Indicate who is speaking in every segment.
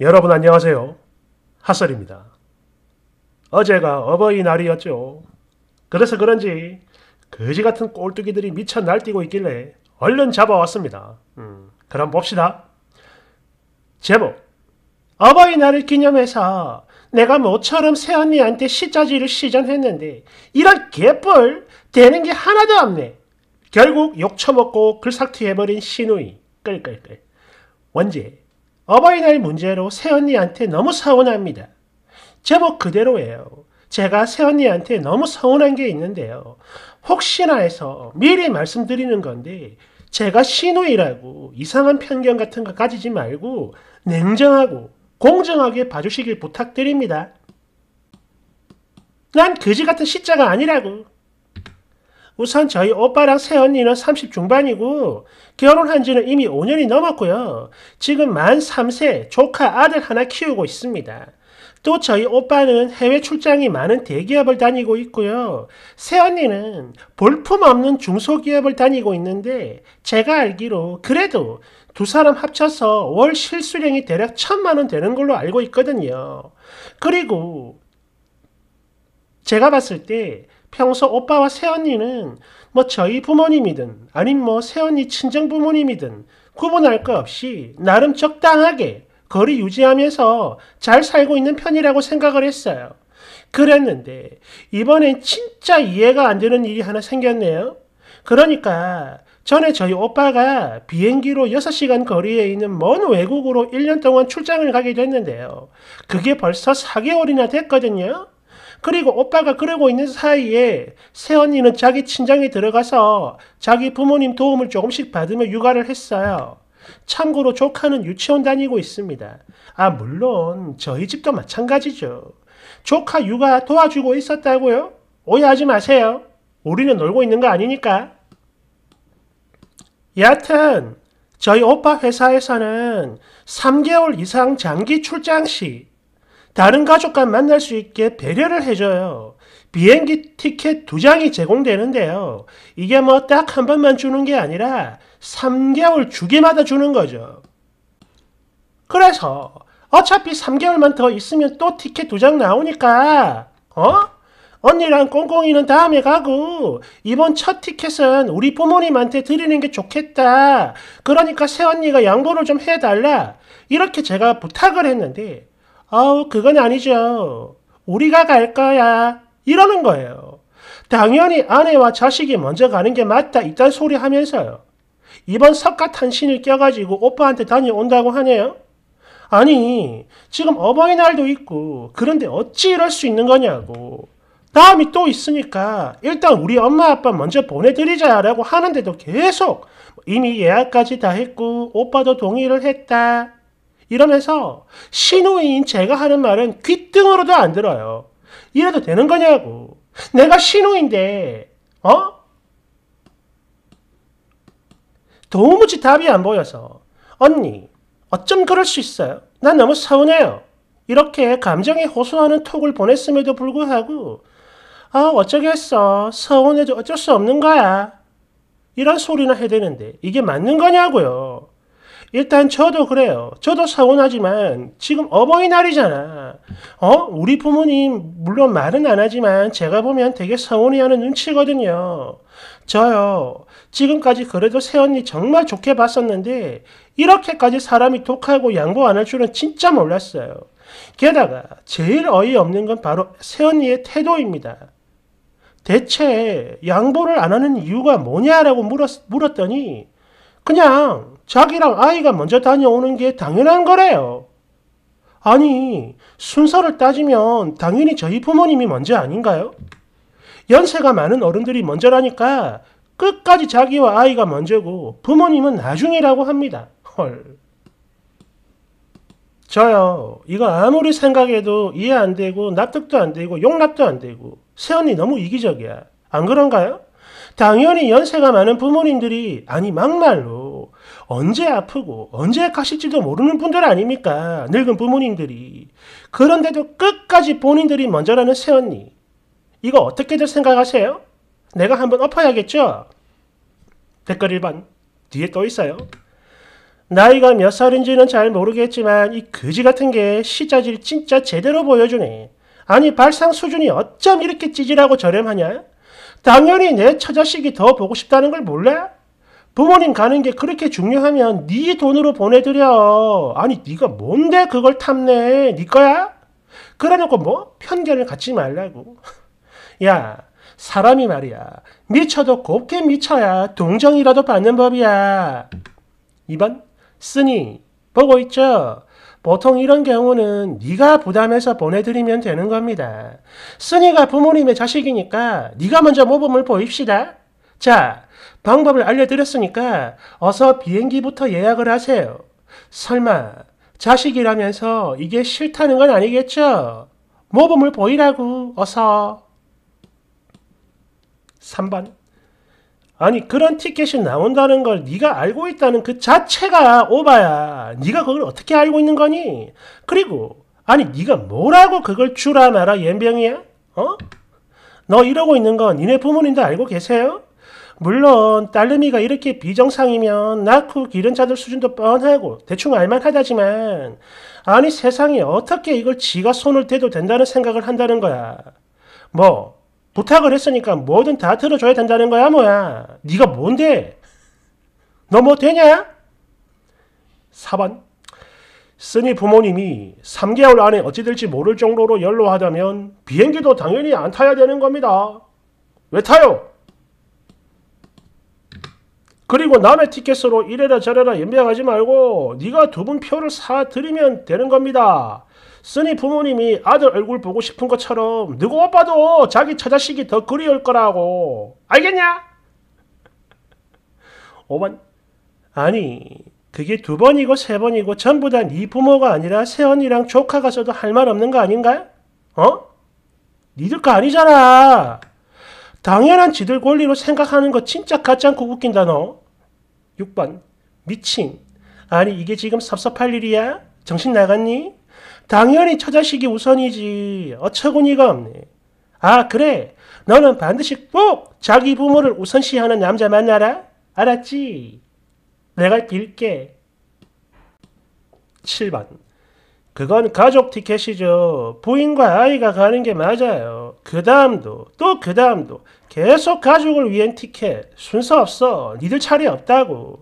Speaker 1: 여러분 안녕하세요. 핫설입니다. 어제가 어버이날이었죠. 그래서 그런지 거지 같은 꼴뚜기들이 미쳐 날뛰고 있길래 얼른 잡아왔습니다. 음, 그럼 봅시다. 제목 어버이날을 기념해서 내가 모처럼 새언니한테 시자지를 시전했는데 이런 개뻘 되는 게 하나도 없네. 결국 욕처먹고 글삭튀해버린 신우이. 끌끌끌. 원제 어버이날 문제로 새언니한테 너무 서운합니다. 제목 그대로예요. 제가 새언니한테 너무 서운한 게 있는데요. 혹시나 해서 미리 말씀드리는 건데 제가 신우이라고 이상한 편견 같은 거 가지지 말고 냉정하고 공정하게 봐주시길 부탁드립니다. 난 그지 같은 시자가 아니라고. 우선 저희 오빠랑 새언니는 30 중반이고 결혼한 지는 이미 5년이 넘었고요. 지금 만 3세 조카 아들 하나 키우고 있습니다. 또 저희 오빠는 해외 출장이 많은 대기업을 다니고 있고요. 새언니는 볼품없는 중소기업을 다니고 있는데 제가 알기로 그래도 두 사람 합쳐서 월 실수령이 대략 천만 원 되는 걸로 알고 있거든요. 그리고 제가 봤을 때 평소 오빠와 새언니는 뭐 저희 부모님이든 아님 뭐 새언니 친정 부모님이든 구분할 것 없이 나름 적당하게 거리 유지하면서 잘 살고 있는 편이라고 생각을 했어요. 그랬는데 이번엔 진짜 이해가 안 되는 일이 하나 생겼네요. 그러니까 전에 저희 오빠가 비행기로 6시간 거리에 있는 먼 외국으로 1년 동안 출장을 가게 됐는데요. 그게 벌써 4개월이나 됐거든요. 그리고 오빠가 그러고 있는 사이에 새언니는 자기 친정에 들어가서 자기 부모님 도움을 조금씩 받으며 육아를 했어요. 참고로 조카는 유치원 다니고 있습니다. 아, 물론 저희 집도 마찬가지죠. 조카 육아 도와주고 있었다고요? 오해하지 마세요. 우리는 놀고 있는 거 아니니까. 여하튼 저희 오빠 회사에서는 3개월 이상 장기 출장 시 다른 가족과 만날 수 있게 배려를 해줘요. 비행기 티켓 두 장이 제공되는데요. 이게 뭐 딱 한 번만 주는 게 아니라 3개월 주기마다 주는 거죠. 그래서 어차피 3개월만 더 있으면 또 티켓 두 장 나오니까 어? 언니랑 꽁꽁이는 다음에 가고 이번 첫 티켓은 우리 부모님한테 드리는 게 좋겠다. 그러니까 새언니가 양보를 좀 해달라. 이렇게 제가 부탁을 했는데 아우 그건 아니죠. 우리가 갈 거야. 이러는 거예요. 당연히 아내와 자식이 먼저 가는 게 맞다 이딴 소리 하면서요. 이번 석가탄 신을 껴가지고 오빠한테 다녀온다고 하네요. 아니 지금 어버이날도 있고 그런데 어찌 이럴 수 있는 거냐고. 다음이 또 있으니까 일단 우리 엄마 아빠 먼저 보내드리자라고 하는데도 계속 이미 예약까지 다 했고 오빠도 동의를 했다. 이러면서 신우인 제가 하는 말은 귀등으로도 안 들어요. 이래도 되는 거냐고. 내가 신호인데, 어? 도무지 답이 안 보여서, 언니, 어쩜 그럴 수 있어요? 난 너무 서운해요. 이렇게 감정에 호소하는 톡을 보냈음에도 불구하고, 아, 어쩌겠어. 서운해도 어쩔 수 없는 거야. 이런 소리나 해대는데, 이게 맞는 거냐고요. 일단 저도 그래요. 저도 서운하지만 지금 어버이날이잖아. 어? 우리 부모님 물론 말은 안 하지만 제가 보면 되게 서운해하는 눈치거든요. 저요. 지금까지 그래도 새언니 정말 좋게 봤었는데 이렇게까지 사람이 독하고 양보 안 할 줄은 진짜 몰랐어요. 게다가 제일 어이없는 건 바로 새언니의 태도입니다. 대체 양보를 안 하는 이유가 뭐냐라고 물었, 물었더니 그냥 자기랑 아이가 먼저 다녀오는 게 당연한 거래요. 아니, 순서를 따지면 당연히 저희 부모님이 먼저 아닌가요? 연세가 많은 어른들이 먼저라니까 끝까지 자기와 아이가 먼저고 부모님은 나중이라고 합니다. 헐. 저요, 이거 아무리 생각해도 이해 안 되고 납득도 안 되고 용납도 안 되고 새언니 너무 이기적이야. 안 그런가요? 당연히 연세가 많은 부모님들이 아니 막말로 언제 아프고 언제 가실지도 모르는 분들 아닙니까? 늙은 부모님들이. 그런데도 끝까지 본인들이 먼저라는 새언니. 이거 어떻게들 생각하세요? 내가 한번 엎어야겠죠? 댓글 1번 뒤에 또 있어요. 나이가 몇 살인지는 잘 모르겠지만 이 거지 같은 게 시자질 진짜 제대로 보여주네. 아니 발상 수준이 어쩜 이렇게 찌질하고 저렴하냐? 당연히 내 처자식이 더 보고 싶다는 걸 몰라? 부모님 가는 게 그렇게 중요하면 네 돈으로 보내드려. 아니 네가 뭔데 그걸 탐내? 네 거야? 그래놓고 뭐 편견을 갖지 말라고. 야 사람이 말이야 미쳐도 곱게 미쳐야 동정이라도 받는 법이야. 2번 쓰니 보고 있죠? 보통 이런 경우는 네가 부담해서 보내드리면 되는 겁니다. 쓰니가 부모님의 자식이니까 네가 먼저 모범을 보입시다. 자, 방법을 알려드렸으니까 어서 비행기부터 예약을 하세요. 설마 자식이라면서 이게 싫다는 건 아니겠죠? 모범을 보이라고 어서. 3번 아니 그런 티켓이 나온다는 걸 네가 알고 있다는 그 자체가 오바야. 네가 그걸 어떻게 알고 있는 거니? 그리고 아니 네가 뭐라고 그걸 주라 마라 연병이야 어? 너 이러고 있는 건 니네 부모님도 알고 계세요? 물론 딸내미가 이렇게 비정상이면 낳고 기른 자들 수준도 뻔하고 대충 알만하다지만 아니 세상에 어떻게 이걸 지가 손을 대도 된다는 생각을 한다는 거야. 뭐 부탁을 했으니까 뭐든 다 들어줘야 된다는 거야 뭐야. 네가 뭔데? 너 뭐 되냐? 4번 쓰니 부모님이 3개월 안에 어찌 될지 모를 정도로 연로하다면 비행기도 당연히 안 타야 되는 겁니다. 왜 타요? 그리고 남의 티켓으로 이래라 저래라 연병하지 말고 네가 두 분 표를 사드리면 되는 겁니다. 쓰니 부모님이 아들 얼굴 보고 싶은 것처럼 누구 오빠도 자기 처자식이 더 그리울 거라고 알겠냐? 5번 아니 그게 두 번이고 세 번이고 전부 다 네 부모가 아니라 세언니랑 조카가 써도 할 말 없는 거 아닌가? 어? 니들 거 아니잖아. 당연한 지들 권리로 생각하는 거 진짜 가짜않고 웃긴다 너. 6번 미친 아니 이게 지금 섭섭할 일이야? 정신 나갔니? 당연히 처자식이 우선이지 어처구니가 없네 아 그래 너는 반드시 꼭 자기 부모를 우선시하는 남자 만나라 알았지? 내가 빌게 7번 그건 가족 티켓이죠. 부인과 아이가 가는 게 맞아요. 그 다음도 또 그 다음도 계속 가족을 위한 티켓 순서 없어. 니들 차례 없다고.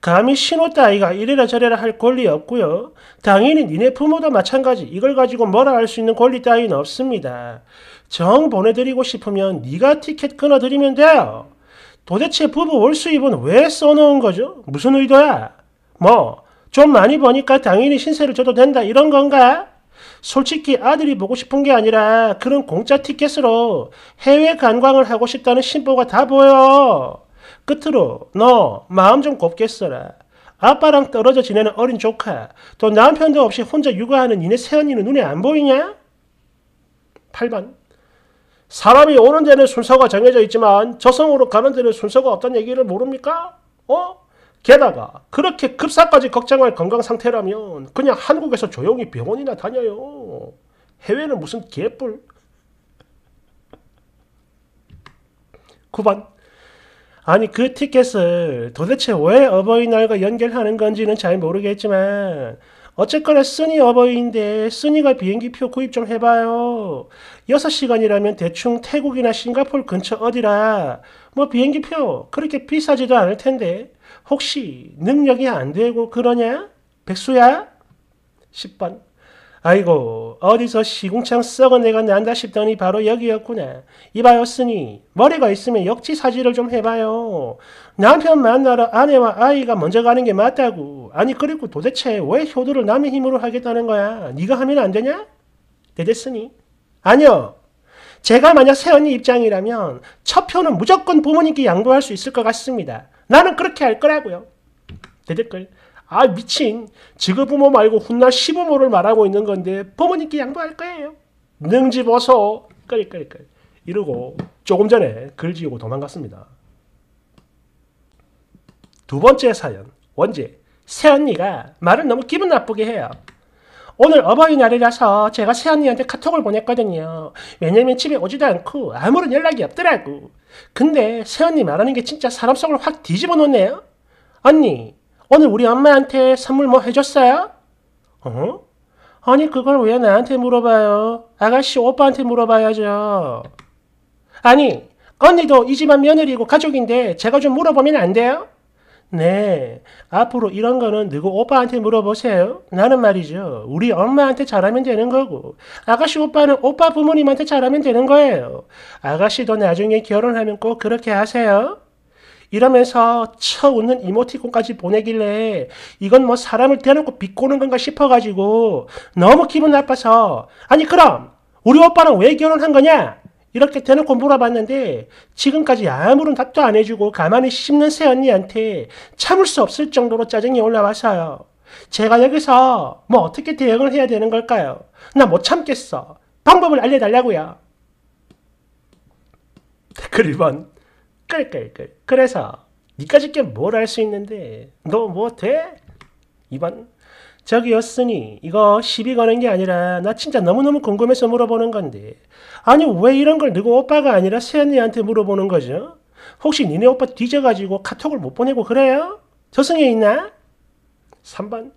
Speaker 1: 감히 신호 따위가 이래라 저래라 할 권리 없고요. 당연히 니네 부모도 마찬가지 이걸 가지고 뭐라 할 수 있는 권리 따위는 없습니다. 정 보내드리고 싶으면 니가 티켓 끊어드리면 돼요. 도대체 부부 월수입은왜 써놓은 거죠? 무슨 의도야? 뭐좀 많이 버니까 당연히 신세를 져도 된다 이런 건가? 솔직히 아들이 보고 싶은 게 아니라 그런 공짜 티켓으로 해외 관광을 하고 싶다는 신보가 다 보여. 끝으로 너 마음 좀 곱게 써라. 아빠랑 떨어져 지내는 어린 조카, 또 남편도 없이 혼자 육아하는 니네 새언니는 눈에 안 보이냐? 8번 사람이 오는 데는 순서가 정해져 있지만 저성으로 가는 데는 순서가 없다는 얘기를 모릅니까? 어? 게다가 그렇게 급사까지 걱정할 건강 상태라면 그냥 한국에서 조용히 병원이나 다녀요. 해외는 무슨 개뿔. 9번 아니 그 티켓을 도대체 왜 어버이날과 연결하는 건지는 잘 모르겠지만 어쨌거나 쓰니 어버이인데 쓰니가 비행기표 구입 좀 해봐요. 6시간이라면 대충 태국이나 싱가폴 근처 어디라 뭐 비행기표 그렇게 비싸지도 않을 텐데 혹시 능력이 안 되고 그러냐? 백수야? 10번. 아이고 어디서 시궁창 썩은 애가 난다 싶더니 바로 여기였구나. 이봐였으니 머리가 있으면 역지사지를 좀 해봐요. 남편 만나러 아내와 아이가 먼저 가는 게 맞다고. 아니 그리고 도대체 왜 효도를 남의 힘으로 하겠다는 거야? 네가 하면 안 되냐? 대댔으니 아니요. 제가 만약 새언니 입장이라면 첫 표는 무조건 부모님께 양보할 수 있을 것 같습니다. 나는 그렇게 할 거라고요. 대댓글. 아 미친 지그부모 말고 훗날 시부모를 말하고 있는 건데 부모님께 양보할 거예요. 능집어서 끌끌끌 이러고 조금 전에 글지우고 도망갔습니다. 두 번째 사연 원제 새언니가 말을 너무 기분 나쁘게 해요. 오늘 어버이날이라서 제가 새언니한테 카톡을 보냈거든요. 왜냐면 집에 오지도 않고 아무런 연락이 없더라고. 근데 세언니 말하는 게 진짜 사람 속을 확 뒤집어 놓네요. 언니, 오늘 우리 엄마한테 선물 뭐 해줬어요? 어? 아니 그걸 왜 나한테 물어봐요? 아가씨 오빠한테 물어봐야죠. 아니, 언니도 이 집안 며느리고 가족인데 제가 좀 물어보면 안 돼요? 네. 앞으로 이런 거는 누구 오빠한테 물어보세요. 나는 말이죠. 우리 엄마한테 잘하면 되는 거고. 아가씨 오빠는 오빠 부모님한테 잘하면 되는 거예요. 아가씨도 나중에 결혼하면 꼭 그렇게 하세요. 이러면서 쳐 웃는 이모티콘까지 보내길래 이건 뭐 사람을 대놓고 비꼬는 건가 싶어가지고 너무 기분 나빠서 아니 그럼 우리 오빠는 왜 결혼한 거냐? 이렇게 대놓고 물어봤는데 지금까지 아무런 답도 안 해주고 가만히 씹는 새 언니한테 참을 수 없을 정도로 짜증이 올라와서요. 제가 여기서 뭐 어떻게 대응을 해야 되는 걸까요? 나 못 참겠어. 방법을 알려달라고요. 댓글 1번 끌끌끌 그래서 니까짓게 뭘 할 수 있는데 너 뭐 돼? 2번 저기였으니 이거 시비 거는 게 아니라 나 진짜 너무너무 궁금해서 물어보는 건데 아니 왜 이런 걸 누구 오빠가 아니라 새언니한테 물어보는 거죠? 혹시 니네 오빠 뒤져가지고 카톡을 못 보내고 그래요? 저승에 있나? 3번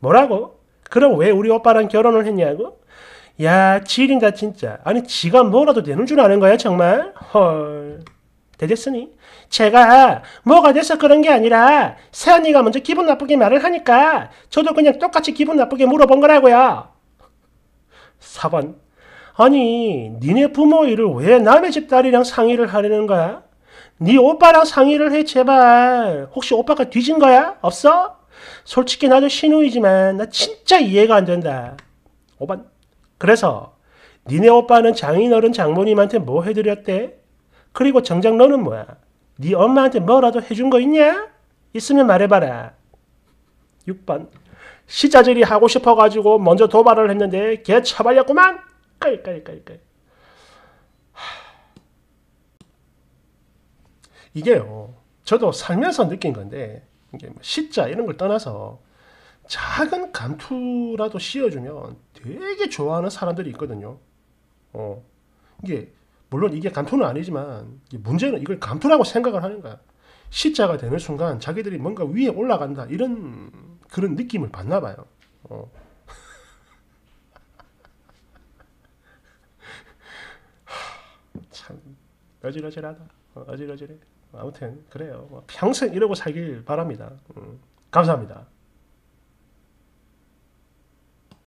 Speaker 1: 뭐라고? 그럼 왜 우리 오빠랑 결혼을 했냐고? 야 지린다 진짜 아니 지가 뭐라도 되는 줄 아는 거야 정말? 헐 되겠으니? 제가 뭐가 돼서 그런 게 아니라 새언니가 먼저 기분 나쁘게 말을 하니까 저도 그냥 똑같이 기분 나쁘게 물어본 거라고요. 4번 아니 니네 부모 일을 왜 남의 집 딸이랑 상의를 하려는 거야? 네 오빠랑 상의를 해 제발. 혹시 오빠가 뒤진 거야? 없어? 솔직히 나도 신우이지만 나 진짜 이해가 안 된다. 5번 그래서 니네 오빠는 장인어른 장모님한테 뭐 해드렸대? 그리고 정작 너는 뭐야? 네 엄마한테 뭐라도 해준 거 있냐? 있으면 말해봐라. 6번. 시자질이 하고 싶어가지고 먼저 도발을 했는데 걔 처발렸구만. 깔깔깔깔. 이게요. 저도 살면서 느낀 건데 이게 뭐 시자 이런 걸 떠나서 작은 감투라도 씌워주면 되게 좋아하는 사람들이 있거든요. 어. 이게 물론 이게 간투는 아니지만 문제는 이걸 간투라고 생각을 하는 거야. 시자가 되는 순간 자기들이 뭔가 위에 올라간다 이런 그런 느낌을 받나 봐요. 어. 참 어질어질하다. 어, 어질어질해. 아무튼 그래요. 평생 이러고 살길 바랍니다. 음. 감사합니다.